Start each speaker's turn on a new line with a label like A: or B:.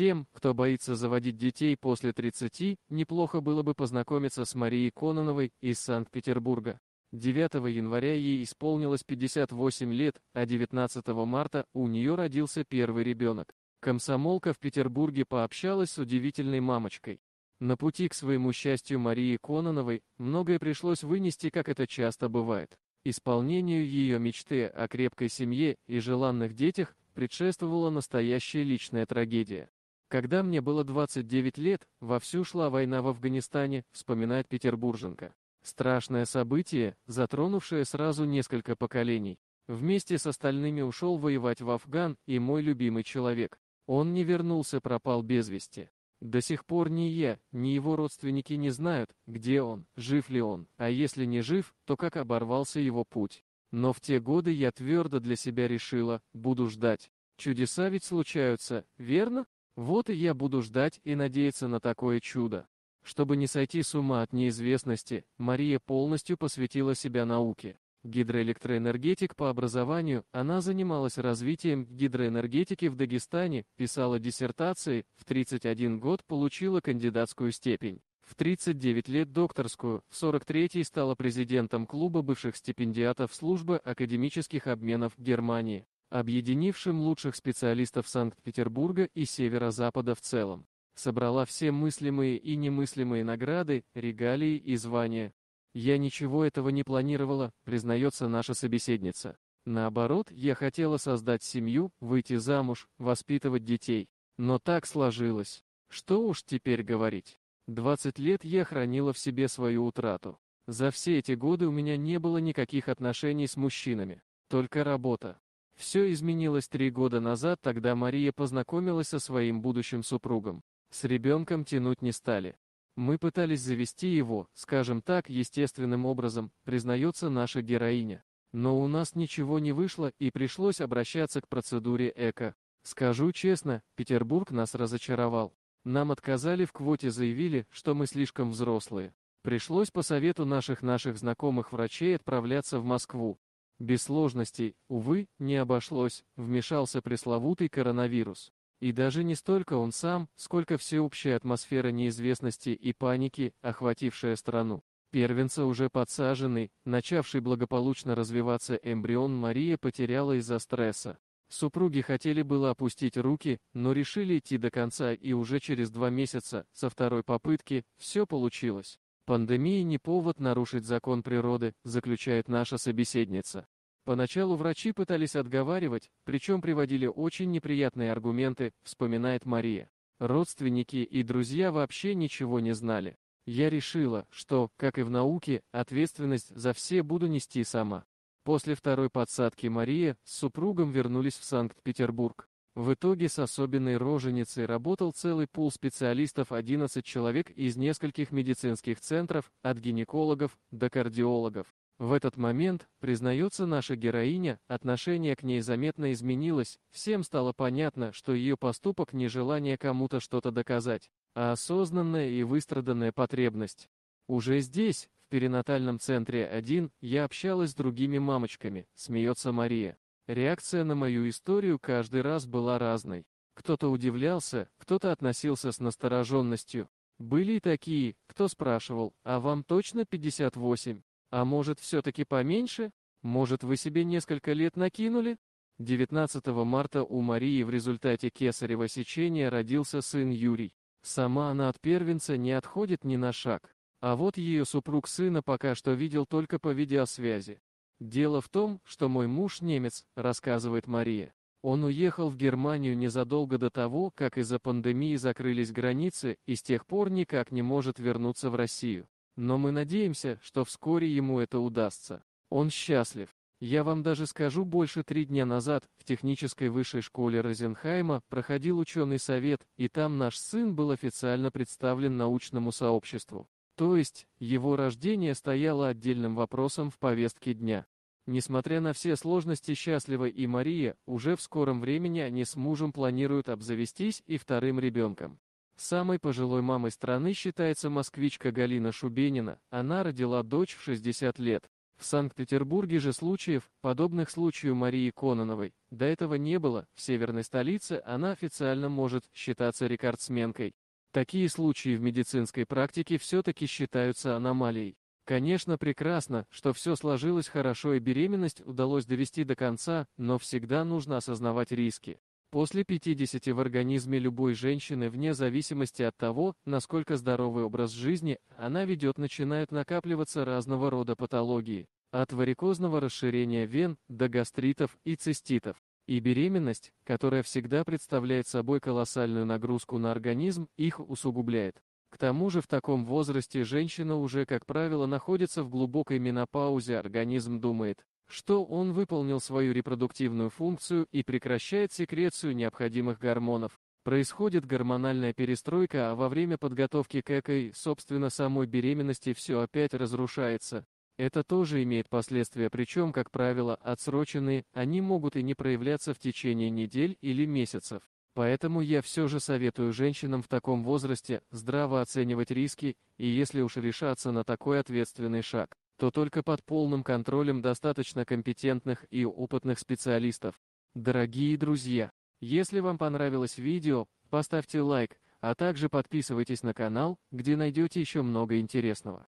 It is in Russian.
A: Тем, кто боится заводить детей после 30, неплохо было бы познакомиться с Марией Кононовой из Санкт-Петербурга. 9 января ей исполнилось 58 лет, а 19 марта у нее родился первый ребенок. Комсомолка в Петербурге пообщалась с удивительной мамочкой. На пути к своему счастью Марии Кононовой многое пришлось вынести, как это часто бывает. Исполнению ее мечты о крепкой семье и желанных детях предшествовала настоящая личная трагедия. Когда мне было 29 лет, вовсю шла война в Афганистане, вспоминает петербурженко. Страшное событие, затронувшее сразу несколько поколений. Вместе с остальными ушел воевать в Афган и мой любимый человек. Он не вернулся, пропал без вести. До сих пор ни я, ни его родственники не знают, где он, жив ли он, а если не жив, то как оборвался его путь. Но в те годы я твердо для себя решила, буду ждать. Чудеса ведь случаются, верно? Вот и я буду ждать и надеяться на такое чудо. Чтобы не сойти с ума от неизвестности, Мария полностью посвятила себя науке. Гидроэлектроэнергетик по образованию, она занималась развитием гидроэнергетики в Дагестане, писала диссертации, в 31 год получила кандидатскую степень. В 39 лет докторскую, в 43 стала президентом клуба бывших стипендиатов службы академических обменов Германии объединившим лучших специалистов Санкт-Петербурга и Северо-Запада в целом. Собрала все мыслимые и немыслимые награды, регалии и звания. «Я ничего этого не планировала», — признается наша собеседница. «Наоборот, я хотела создать семью, выйти замуж, воспитывать детей. Но так сложилось. Что уж теперь говорить. 20 лет я хранила в себе свою утрату. За все эти годы у меня не было никаких отношений с мужчинами. Только работа. Все изменилось три года назад, тогда Мария познакомилась со своим будущим супругом. С ребенком тянуть не стали. Мы пытались завести его, скажем так, естественным образом, признается наша героиня. Но у нас ничего не вышло и пришлось обращаться к процедуре ЭКО. Скажу честно, Петербург нас разочаровал. Нам отказали в квоте, заявили, что мы слишком взрослые. Пришлось по совету наших наших знакомых врачей отправляться в Москву. Без сложностей, увы, не обошлось, вмешался пресловутый коронавирус. И даже не столько он сам, сколько всеобщая атмосфера неизвестности и паники, охватившая страну. Первенца уже подсаженный, начавший благополучно развиваться эмбрион Мария потеряла из-за стресса. Супруги хотели было опустить руки, но решили идти до конца и уже через два месяца, со второй попытки, все получилось. Пандемия не повод нарушить закон природы, заключает наша собеседница. Поначалу врачи пытались отговаривать, причем приводили очень неприятные аргументы, вспоминает Мария. Родственники и друзья вообще ничего не знали. Я решила, что, как и в науке, ответственность за все буду нести сама. После второй подсадки Мария с супругом вернулись в Санкт-Петербург. В итоге с особенной роженицей работал целый пул специалистов 11 человек из нескольких медицинских центров, от гинекологов до кардиологов. В этот момент, признается наша героиня, отношение к ней заметно изменилось, всем стало понятно, что ее поступок не желание кому-то что-то доказать, а осознанная и выстраданная потребность. Уже здесь, в перинатальном центре 1, я общалась с другими мамочками, смеется Мария. Реакция на мою историю каждый раз была разной. Кто-то удивлялся, кто-то относился с настороженностью. Были и такие, кто спрашивал, а вам точно 58? А может все-таки поменьше? Может вы себе несколько лет накинули? 19 марта у Марии в результате кесарево сечения родился сын Юрий. Сама она от первенца не отходит ни на шаг. А вот ее супруг сына пока что видел только по видеосвязи. «Дело в том, что мой муж немец», — рассказывает Мария. Он уехал в Германию незадолго до того, как из-за пандемии закрылись границы и с тех пор никак не может вернуться в Россию. Но мы надеемся, что вскоре ему это удастся. Он счастлив. Я вам даже скажу больше три дня назад, в технической высшей школе Розенхайма проходил ученый совет, и там наш сын был официально представлен научному сообществу. То есть, его рождение стояло отдельным вопросом в повестке дня. Несмотря на все сложности, счастлива и Мария уже в скором времени они с мужем планируют обзавестись и вторым ребенком. Самой пожилой мамой страны считается москвичка Галина Шубенина, она родила дочь в 60 лет. В Санкт-Петербурге же случаев, подобных случаю Марии Кононовой, до этого не было, в северной столице она официально может считаться рекордсменкой. Такие случаи в медицинской практике все-таки считаются аномалией. Конечно, прекрасно, что все сложилось хорошо и беременность удалось довести до конца, но всегда нужно осознавать риски. После 50 в организме любой женщины, вне зависимости от того, насколько здоровый образ жизни она ведет, начинают накапливаться разного рода патологии. От варикозного расширения вен до гастритов и циститов. И беременность, которая всегда представляет собой колоссальную нагрузку на организм, их усугубляет. К тому же в таком возрасте женщина уже, как правило, находится в глубокой менопаузе, организм думает, что он выполнил свою репродуктивную функцию и прекращает секрецию необходимых гормонов. Происходит гормональная перестройка, а во время подготовки к экой, собственно, самой беременности все опять разрушается. Это тоже имеет последствия, причем, как правило, отсроченные, они могут и не проявляться в течение недель или месяцев. Поэтому я все же советую женщинам в таком возрасте здраво оценивать риски, и если уж решаться на такой ответственный шаг, то только под полным контролем достаточно компетентных и опытных специалистов. Дорогие друзья, если вам понравилось видео, поставьте лайк, а также подписывайтесь на канал, где найдете еще много интересного.